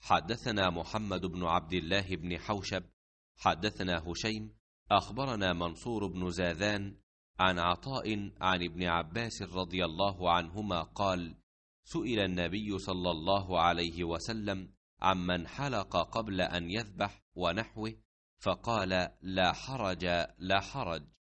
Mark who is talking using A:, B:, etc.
A: حدثنا محمد بن
B: عبد الله بن حوشب حدثنا هشيم اخبرنا منصور بن
C: زاذان عن عطاء عن ابن عباس رضي الله عنهما قال سئل النبي صلى الله عليه وسلم عمن حلق قبل
D: ان يذبح ونحوه فقال لا حرج لا حرج